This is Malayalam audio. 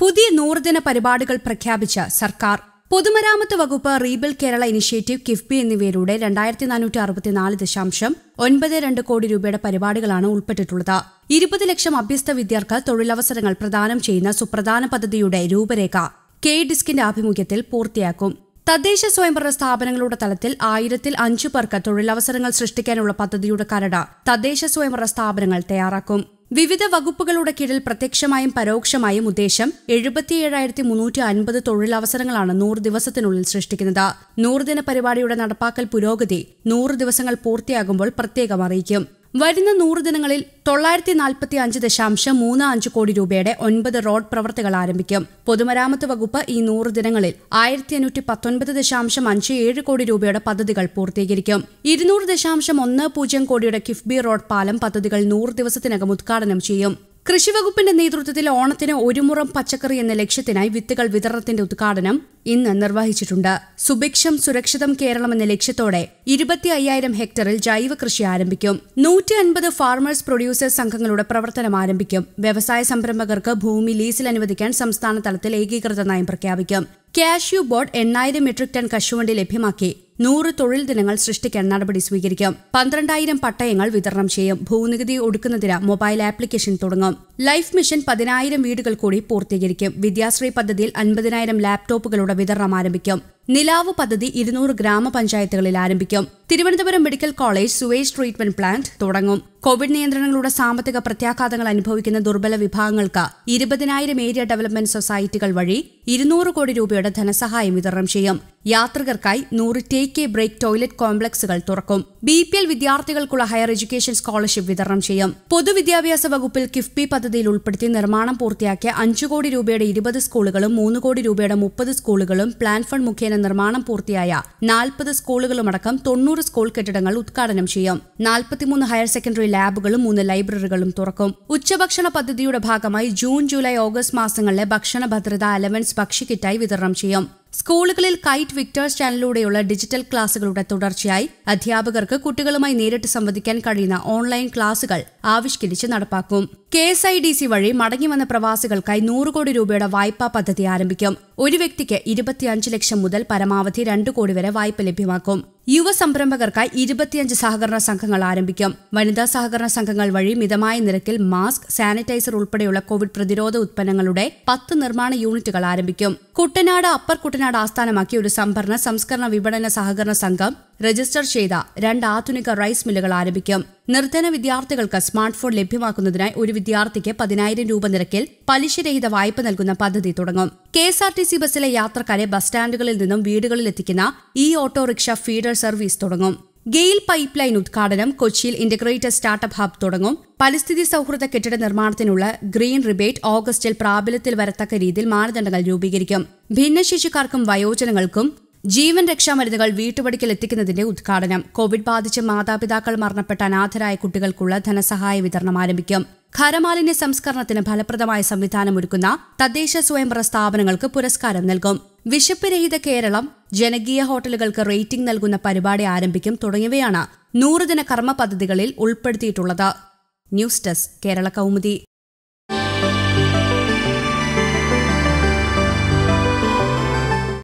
പുതിയ നൂറുദിന പരിപാടികൾ പ്രഖ്യാപിച്ച സർക്കാർ പൊതുമരാമത്ത് വകുപ്പ് റീബിൽ കേരള ഇനിഷ്യേറ്റീവ് കിഫ്ബി എന്നിവയിലൂടെ രണ്ടായിരത്തി നാനൂറ്റി അറുപത്തിനാല് ദശാംശം ഒൻപത് രണ്ട് കോടി രൂപയുടെ പരിപാടികളാണ് ഉൾപ്പെട്ടിട്ടുള്ളത് ഇരുപത് ലക്ഷം അഭ്യസ്ത വിദ്യാർത്ഥികൾ തൊഴിലവസരങ്ങൾ പ്രദാനം ചെയ്യുന്ന സുപ്രധാന പദ്ധതിയുടെ രൂപരേഖ കെ ഡിസ്കിന്റെ ആഭിമുഖ്യത്തിൽ പൂർത്തിയാക്കും തദ്ദേശ സ്വയംഭരണ സ്ഥാപനങ്ങളുടെ തലത്തിൽ ആയിരത്തിൽ അഞ്ചു പേർക്ക് തൊഴിലവസരങ്ങൾ സൃഷ്ടിക്കാനുള്ള പദ്ധതിയുടെ കരട് തദ്ദേശ സ്വയംഭരണ സ്ഥാപനങ്ങൾ തയ്യാറാക്കും വിവിധ വകുപ്പുകളുടെ കീഴിൽ പ്രത്യക്ഷമായും പരോക്ഷമായും ഉദ്ദേശം എഴുപത്തിയേഴായിരത്തി മുന്നൂറ്റി അൻപത് തൊഴിലവസരങ്ങളാണ് നൂറ് ദിവസത്തിനുള്ളിൽ സൃഷ്ടിക്കുന്നത് നൂറുദിന പരിപാടിയുടെ നടപ്പാക്കൽ പുരോഗതി നൂറ് ദിവസങ്ങൾ പൂർത്തിയാകുമ്പോൾ പ്രത്യേകം അറിയിക്കും വരുന്ന നൂറ് ദിനങ്ങളിൽ തൊള്ളായിരത്തി നാൽപ്പത്തി അഞ്ച് ദശാംശം മൂന്ന് അഞ്ച് കോടി രൂപയുടെ ഒൻപത് റോഡ് പ്രവർത്തികൾ ആരംഭിക്കും പൊതുമരാമത്ത് വകുപ്പ് ഈ നൂറ് ദിനങ്ങളിൽ ആയിരത്തി അഞ്ഞൂറ്റി പത്തൊൻപത് ദശാംശം അഞ്ച് ഏഴ് കോടി രൂപയുടെ പദ്ധതികൾ പൂർത്തീകരിക്കും ഇരുന്നൂറ് ദശാംശം ഒന്ന് പൂജ്യം കോടിയുടെ കിഫ്ബി റോഡ് പാലം പദ്ധതികൾ നൂറ് ദിവസത്തിനകം ഉദ്ഘാടനം ചെയ്യും കൃഷിവകുപ്പിന്റെ നേതൃത്വത്തിൽ ഓണത്തിന് ഒരുമുറം പച്ചക്കറി എന്ന ലക്ഷ്യത്തിനായി വിത്തുകൾ വിതരണത്തിന്റെ ഉദ്ഘാടനം ഇന്ന് നിർവഹിച്ചിട്ടുണ്ട് സുഭിക്ഷം സുരക്ഷിതം കേരളം എന്ന ലക്ഷ്യത്തോടെ ഇരുപത്തി അയ്യായിരം ഹെക്ടറിൽ ജൈവ കൃഷി ആരംഭിക്കും നൂറ്റി അൻപത് ഫാർമേഴ്സ് പ്രൊഡ്യൂസേഴ്സ് സംഘങ്ങളുടെ പ്രവർത്തനം ആരംഭിക്കും വ്യവസായ സംരംഭകർക്ക് ഭൂമി ലീസിൽ അനുവദിക്കാൻ സംസ്ഥാന തലത്തിൽ ഏകീകൃത നയം പ്രഖ്യാപിക്കും കാഷ്യൂ ബോർഡ് എണ്ണായിരം മെട്രിക് ടൺ കശുവണ്ടി ലഭ്യമാക്കി നൂറ് തൊഴിൽ ദിനങ്ങൾ സൃഷ്ടിക്കാൻ നടപടി സ്വീകരിക്കും പന്ത്രണ്ടായിരം പട്ടയങ്ങൾ വിതരണം ചെയ്യും ഭൂനികുതി ഒടുക്കുന്നതിന് മൊബൈൽ ആപ്ലിക്കേഷൻ തുടങ്ങും ലൈഫ് മിഷൻ പതിനായിരം വീടുകൾ കൂടി പൂർത്തീകരിക്കും വിദ്യാശ്രീ പദ്ധതിയിൽ അൻപതിനായിരം ലാപ്ടോപ്പുകളുടെ വിതരണം ആരംഭിക്കും നിലാവ് പദ്ധതി ഇരുന്നൂറ് ഗ്രാമപഞ്ചായത്തുകളിൽ ആരംഭിക്കും Thiruvananthapuram medical college sewage treatment plant തുടങ്ങും കോവിഡ് നിയന്ത്രണങ്ങളുടെ സാമ്പത്തിക പ്രത്യാഘാതങ്ങൾ അനുഭവിക്കുന്ന ദുർബല വിഭാഗങ്ങൾക്ക് ഇരുപതിനായിരം ഏരിയ ഡെവലപ്മെന്റ് സൊസൈറ്റികൾ വഴി ഇരുന്നൂറ് കോടി രൂപയുടെ ധനസഹായം വിതരണം ചെയ്യും യാത്രികർക്കായി നൂറ് ടേക്ക് എ ബ്രേക്ക് ടോയ്ലറ്റ് കോംപ്ലക്സുകൾ തുറക്കും ബി പി എൽ വിദ്യാർത്ഥികൾക്കുള്ള ഹയർ എഡ്യൂക്കേഷൻ സ്കോളർഷിപ്പ് വിതരണം ചെയ്യും പൊതുവിദ്യാഭ്യാസ വകുപ്പിൽ കിഫ്ബി പദ്ധതിയിൽ ഉൾപ്പെടുത്തി നിർമ്മാണം പൂർത്തിയാക്കിയ അഞ്ചു കോടി രൂപയുടെ ഇരുപത് സ്കൂളുകളും മൂന്ന് കോടി രൂപയുടെ മുപ്പത് സ്കൂളുകളും പ്ലാൻ ഫണ്ട് മുഖേന നിർമ്മാണം പൂർത്തിയായ നാൽപ്പത് സ്കൂളുകളുമടക്കം തൊണ്ണൂറ് സ്കൂൾ കെട്ടിടങ്ങൾ ഉദ്ഘാടനം ചെയ്യും നാൽപ്പത്തിമൂന്ന് ഹയർ സെക്കൻഡറി ലാബുകളും മൂന്ന് ലൈബ്രറികളും തുറക്കും ഉച്ചഭക്ഷണ പദ്ധതിയുടെ ഭാഗമായി ജൂൺ ജൂലൈ ഓഗസ്റ്റ് മാസങ്ങളിലെ ഭക്ഷണ ഭദ്രത അലവൻസ് ഭക്ഷ്യക്കിറ്റായി വിതരണം ചെയ്യും സ്കൂളുകളിൽ കൈറ്റ് വിക്ടേഴ്സ് ചാനലിലൂടെയുള്ള ഡിജിറ്റൽ ക്ലാസുകളുടെ തുടർച്ചയായി അധ്യാപകർക്ക് കുട്ടികളുമായി നേരിട്ട് സംവദിക്കാൻ കഴിയുന്ന ഓൺലൈൻ ക്ലാസുകൾ ആവിഷ്കരിച്ച് നടപ്പാക്കും K S I D C വഴി മടങ്ങിവന്ന പ്രവാസികൾക്കായി നൂറ് കോടി രൂപയുടെ വായ്പാ പദ്ധതി ആരംഭിക്കും ഒരു വ്യക്തിക്ക് ഇരുപത്തിയഞ്ച് ലക്ഷം മുതൽ പരമാവധി രണ്ട് കോടി വരെ വായ്പ ലഭ്യമാക്കും യുവ സംരംഭകർക്കായി ഇരുപത്തിയഞ്ച് സഹകരണ സംഘങ്ങൾ ആരംഭിക്കും വനിതാ സഹകരണ സംഘങ്ങൾ വഴി മിതമായ നിരക്കിൽ മാസ്ക് സാനിറ്റൈസർ ഉൾപ്പെടെയുള്ള കോവിഡ് പ്രതിരോധ ഉത്പന്നങ്ങളുടെ പത്ത് നിർമ്മാണ യൂണിറ്റുകൾ ആരംഭിക്കും കുട്ടനാട് അപ്പർ കുട്ടനാട് ആസ്ഥാനമാക്കി ഒരു സംഭരണ സംസ്കരണ വിപണന സഹകരണ സംഘം രജിസ്റ്റർ ചെയ്ത രണ്ട് ആധുനിക റൈസ് മില്ലുകൾ ആരംഭിക്കും നിർധന വിദ്യാർത്ഥികൾക്ക് സ്മാർട്ട് ഫോൺ ലഭ്യമാക്കുന്നതിനായി ഒരു വിദ്യാർത്ഥിക്ക് പതിനായിരം രൂപ നിരക്കിൽ പലിശരഹിത വായ്പ നൽകുന്ന പദ്ധതി തുടങ്ങും K S R T C ബസ്സിലെ യാത്രക്കാരെ ബസ് സ്റ്റാൻഡുകളിൽ നിന്നും വീടുകളിൽ എത്തിക്കുന്ന ഈ ഓട്ടോറിക്ഷ ഫീഡർ സർവീസ് തുടങ്ങും ഗെയിൽ പൈപ്പ് ലൈൻ ഉദ്ഘാടനം കൊച്ചിയിൽ ഇന്റഗ്രേറ്റഡ് സ്റ്റാർട്ടപ്പ് ഹബ് തുടങ്ങും പരിസ്ഥിതി സൗഹൃദ കെട്ടിട നിർമ്മാണത്തിനുള്ള ഗ്രീൻ റിബേറ്റ് ഓഗസ്റ്റിൽ പ്രാബല്യത്തിൽ വരത്തക്ക രീതിയിൽ മാനദണ്ഡങ്ങൾ രൂപീകരിക്കും ഭിന്നശേഷിക്കാർക്കും വയോജനങ്ങൾക്കും ജീവൻ രക്ഷാ മരുന്നുകൾ വീട്ടുപടിക്കൽ എത്തിക്കുന്നതിന്റെ ഉദ്ഘാടനം കോവിഡ് ബാധിച്ച് മാതാപിതാക്കൾ മരണപ്പെട്ട അനാഥരായ കുട്ടികൾക്കുള്ള ധനസഹായ വിതരണം ആരംഭിക്കും ഖരമാലിന്യ സംസ്കരണത്തിന് ഫലപ്രദമായ സംവിധാനം ഒരുക്കുന്ന തദ്ദേശ സ്വയംഭര സ്ഥാപനങ്ങൾക്ക് പുരസ്കാരം നൽകും വിശപ്പ് രഹിത കേരളം ജനകീയ ഹോട്ടലുകൾക്ക് റേറ്റിംഗ് നൽകുന്ന പരിപാടി ആരംഭിക്കും തുടങ്ങിയവയാണ് നൂറുദിന കർമ്മ പദ്ധതികളിൽ ഉൾപ്പെടുത്തിയിട്ടുള്ളത് ന്യൂസ് ഡെസ്ക് കേരള കൗമുദി